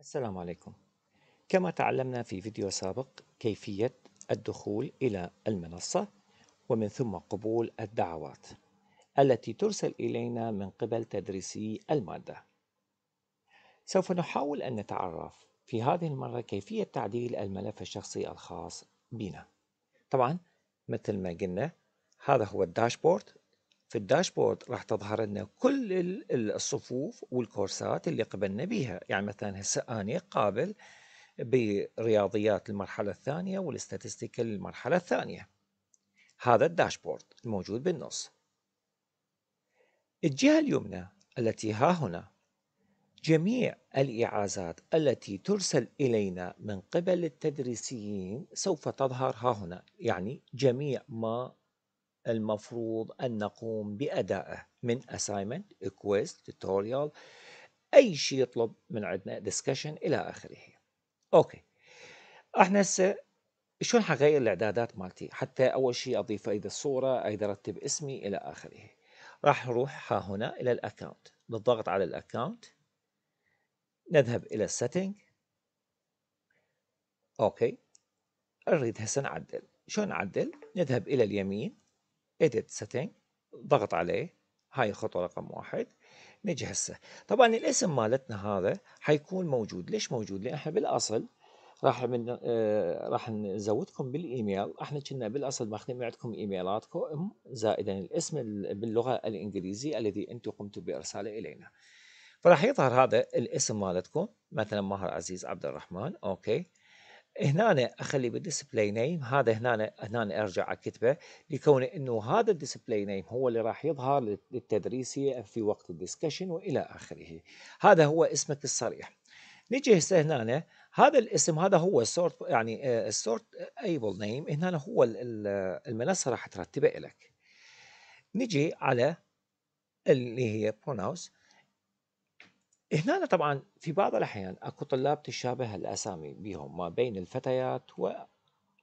السلام عليكم كما تعلمنا في فيديو سابق كيفية الدخول إلى المنصة ومن ثم قبول الدعوات التي ترسل إلينا من قبل تدريسي المادة سوف نحاول أن نتعرف في هذه المرة كيفية تعديل الملف الشخصي الخاص بنا طبعا مثل ما قلنا هذا هو الداشبورد في الداشبورد راح تظهر لنا كل الصفوف والكورسات اللي قبلنا بها يعني مثلا هسه اني قابل برياضيات المرحلة الثانية والاستاتستيكال المرحلة الثانية هذا الداشبورد الموجود بالنص الجهة اليمنى التي ها هنا جميع الإعازات التي ترسل إلينا من قبل التدريسيين سوف تظهر ها هنا يعني جميع ما المفروض أن نقوم بأدائه من assignment, request, tutorial أي شيء يطلب من عندنا discussion إلى آخره أوكي احنا هسه شلون حغير الاعدادات مالتي حتى اول شيء اضيف ايد الصوره اقدر ارتب اسمي الى اخره راح نروح ها هنا الى الاكونت بالضغط على الاكونت نذهب الى السيتنج اوكي اريد هسه نعدل شلون نعدل نذهب الى اليمين edit setting ضغط عليه هاي الخطوه رقم واحد نجي هسه طبعا الاسم مالتنا هذا حيكون موجود ليش موجود لان احنا بالاصل راح من آه راح نزودكم بالايميل احنا كنا بالاصل ماخذين من عندكم ايميلاتكم زائدا الاسم باللغه الانجليزيه الذي انتم قمتم بارساله الينا فراح يظهر هذا الاسم مالتكم مثلا ماهر عزيز عبد الرحمن اوكي هنا اخلي بالديسبلاي نيم هذا هنا هنا ارجع على لكون انه هذا الديسبلاي نيم هو اللي راح يظهر للتدريسيه في وقت الديسكشن والى اخره هذا هو اسمك الصريح نجي هسه هنا هذا الاسم هذا هو السورت يعني السورت ايبل نيم هنا هو المنصه راح ترتبه لك نجي على اللي هي pronounce هنا طبعا في بعض الأحيان أكو طلاب تشابه الأسامي بهم ما بين الفتيات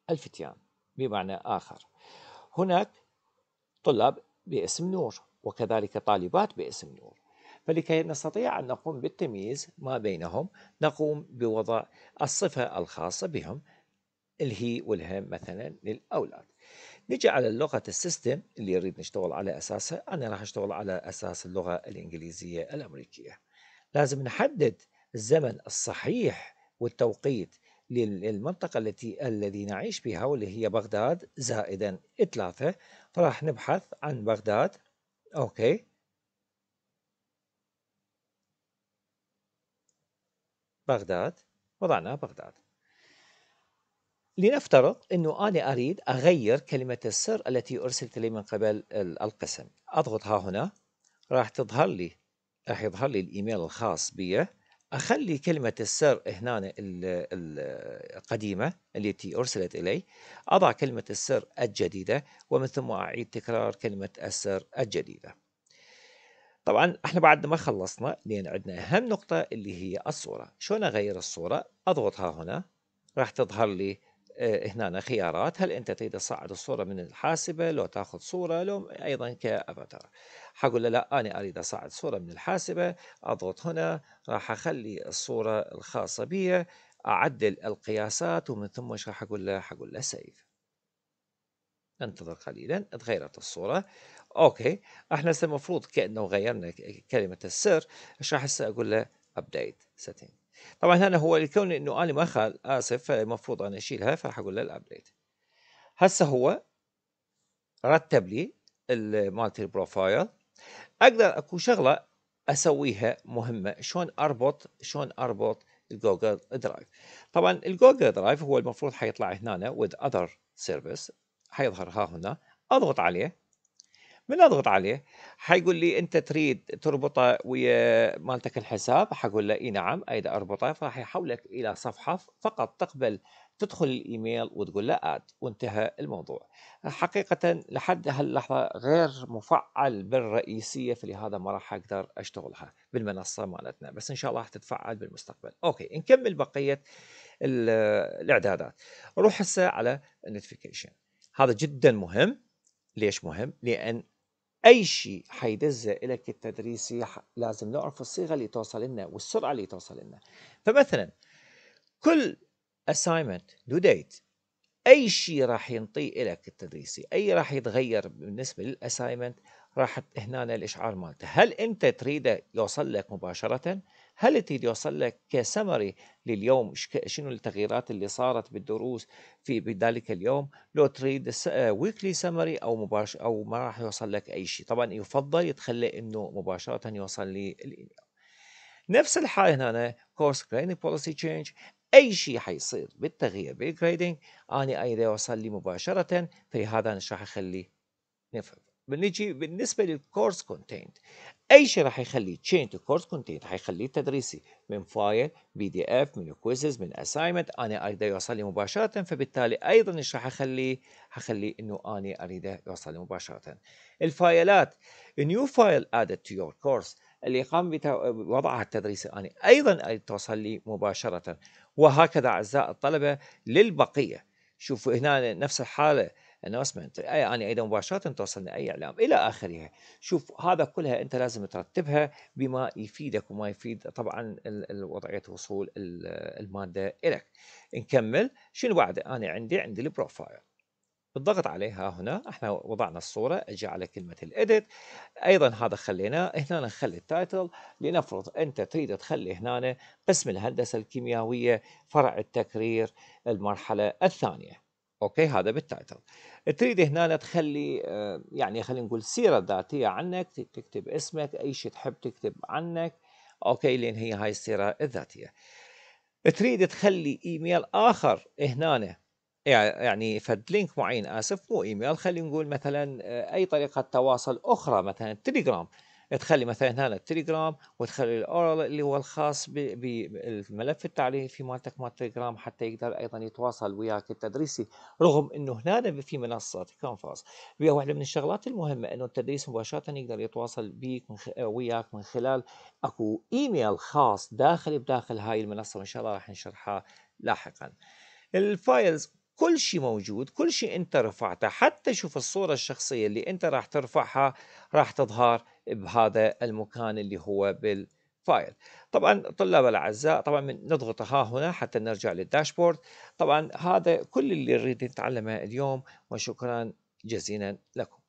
والفتيان بمعنى آخر هناك طلاب باسم نور وكذلك طالبات باسم نور فلكي نستطيع أن نقوم بالتمييز ما بينهم نقوم بوضع الصفة الخاصة بهم الهي والهم مثلا للأولاد نجي على اللغة السيستم اللي يريد نشتغل على أساسها أنا راح أشتغل على أساس اللغة الإنجليزية الأمريكية لازم نحدد الزمن الصحيح والتوقيت للمنطقة التي الذي نعيش بها واللي هي بغداد زائدا ثلاثة فراح نبحث عن بغداد أوكي بغداد وضعنا بغداد لنفترض أنه أنا أريد أغير كلمة السر التي أرسلت لي من قبل القسم أضغط ها هنا راح تظهر لي راح يظهر لي الايميل الخاص بي اخلي كلمه السر هنا القديمه التي ارسلت الي اضع كلمه السر الجديده ومن ثم اعيد تكرار كلمه السر الجديده طبعا احنا بعد ما خلصنا لان عندنا اهم نقطه اللي هي الصوره شلون اغير الصوره اضغطها هنا راح تظهر لي آه، هنا خيارات هل انت تريد تصعد الصوره من الحاسبه لو تاخذ صوره لو ايضا كافاتار حقول له لا انا اريد اصعد صوره من الحاسبه اضغط هنا راح اخلي الصوره الخاصه بي اعدل القياسات ومن ثم ايش راح اقول له حقول له سيف انتظر قليلا تغيرت الصورة اوكي احنا هسه المفروض كانه غيرنا كلمة السر ايش راح هسه اقول له ابديت سيتنج طبعا هنا هو لكون انه انا ما خال اسف فالمفروض انا اشيلها فراح اقول له الابديت هسه هو رتب لي المالتي البروفايل اقدر اكو شغله اسويها مهمه شلون اربط شلون اربط الجوجل درايف طبعا الجوجل درايف هو المفروض حيطلع هنا وذ اذر سيرفيس حيظهر ها هنا اضغط عليه بنضغط عليه حيقول لي انت تريد تربطه ويا مالتك الحساب حقول له اي نعم اريد اربطه فراح يحولك الى صفحه فقط تقبل تدخل الايميل وتقول له اد وانتهى الموضوع حقيقه لحد هاللحظه غير مفعل بالرئيسيه فلهذا ما راح اقدر اشتغلها بالمنصه مالتنا بس ان شاء الله راح تتفعل بالمستقبل اوكي نكمل بقيه الاعدادات روح هسه على النوتيفيكيشن هذا جدا مهم ليش مهم؟ لان اي شيء حيدز لك التدريسي لازم نعرف الصيغه اللي توصل لنا والسرعه اللي توصل لنا فمثلا كل assignment due date اي شيء راح ينطيه لك التدريسي اي راح يتغير بالنسبه للاسايمنت راح هنا الاشعار مالته هل انت تريده يوصل لك مباشره هل تريد يوصل لك كسمري لليوم شنو التغييرات اللي صارت بالدروس في بذلك اليوم لو تريد ويكلي سمري آه، او مباشر او ما راح يوصل لك اي شيء طبعا يفضل يتخلى انه مباشره يوصل لي الايميل نفس الحال هنا كورس جريدنج بوليسي تشينج اي شيء حيصير بالتغيير بالجريدنج اني ايضا يوصل لي مباشره فهذا انا راح اخليه نفهم بنجي بالنسبه للكورس كونتينت اي شيء راح يخليه تشينج الكورس كورس كونتينت حيخليه تدريسي من فايل بي دي اف من كويزز من اساينمنت انا اريده يوصل لي مباشره فبالتالي ايضا ايش راح اخليه؟ حخليه انه انا اريده يوصل لي مباشره. الفايلات نيو فايل ادد تو يور كورس اللي قام بوضعها التدريسي انا ايضا اريد توصل لي مباشره وهكذا اعزائي الطلبه للبقيه. شوفوا هنا نفس الحاله announcement يعني أيضا مباشرة توصلنا أي إعلام إلى آخره شوف هذا كلها أنت لازم ترتبها بما يفيدك وما يفيد طبعا وضعية وصول المادة الك نكمل شنو بعد أنا عندي عندي البروفايل بالضغط عليها هنا احنا وضعنا الصورة اجي على كلمة الاديت ايضا هذا خليناه هنا نخلي التايتل لنفرض انت تريد تخلي هنا قسم الهندسة الكيميائية فرع التكرير المرحلة الثانية اوكي هذا بالتايتل تريد هنا تخلي آه، يعني خلينا نقول سيره ذاتيه عنك تكتب اسمك اي شيء تحب تكتب عنك اوكي لان هي هاي السيره الذاتيه تريد تخلي ايميل اخر هنا يعني فد لينك معين اسف مو ايميل خلينا نقول مثلا آه، اي طريقه تواصل اخرى مثلا تليجرام تخلي مثلا هنا التليجرام وتخلي الاورال اللي هو الخاص بالملف التعريفي مالتك مال التليجرام حتى يقدر ايضا يتواصل وياك التدريسي رغم انه هنا في منصات كونفرنس وهي واحده من الشغلات المهمه انه التدريس مباشره يقدر يتواصل بيك من خ... وياك من خلال اكو ايميل خاص داخل بداخل هاي المنصه وان شاء الله راح نشرحها لاحقا الفايلز كل شيء موجود كل شيء انت رفعته حتى شوف الصورة الشخصية اللي انت راح ترفعها راح تظهر بهذا المكان اللي هو بالفايل طبعا طلاب الاعزاء طبعا نضغط ها هنا حتى نرجع للداشبورد طبعا هذا كل اللي نريد نتعلمه اليوم وشكرا جزيلا لكم